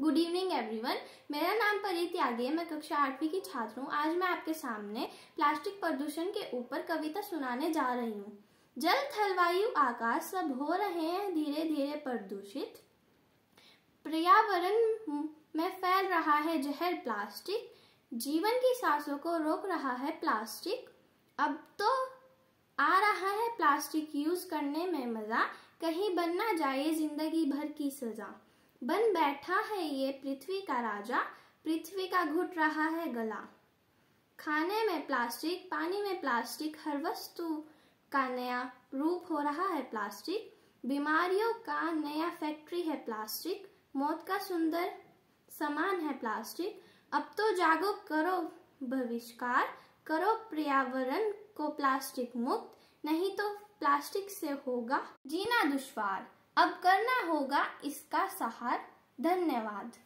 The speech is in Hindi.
गुड इवनिंग एवरीवन मेरा नाम परी त्यागी है मैं कक्षा आठवीं की छात्र हूँ आज मैं आपके सामने प्लास्टिक प्रदूषण के ऊपर कविता सुनाने जा रही हूँ जल थल वायु आकाश सब हो रहे हैं धीरे धीरे प्रदूषित पर्यावरण में फैल रहा है जहर प्लास्टिक जीवन की सांसों को रोक रहा है प्लास्टिक अब तो आ रहा है प्लास्टिक यूज करने में मजा कहीं बनना जाए जिंदगी भर की सजा बन बैठा है ये पृथ्वी का राजा पृथ्वी का घुट रहा है गला खाने में प्लास्टिक पानी में प्लास्टिक हर वस्तु का नया रूप हो रहा है प्लास्टिक बीमारियों का नया फैक्ट्री है प्लास्टिक मौत का सुंदर समान है प्लास्टिक अब तो जागो करो भविष्कार करो पर्यावरण को प्लास्टिक मुक्त नहीं तो प्लास्टिक से होगा जीना दुश्वार अब करना होगा इसका सहार धन्यवाद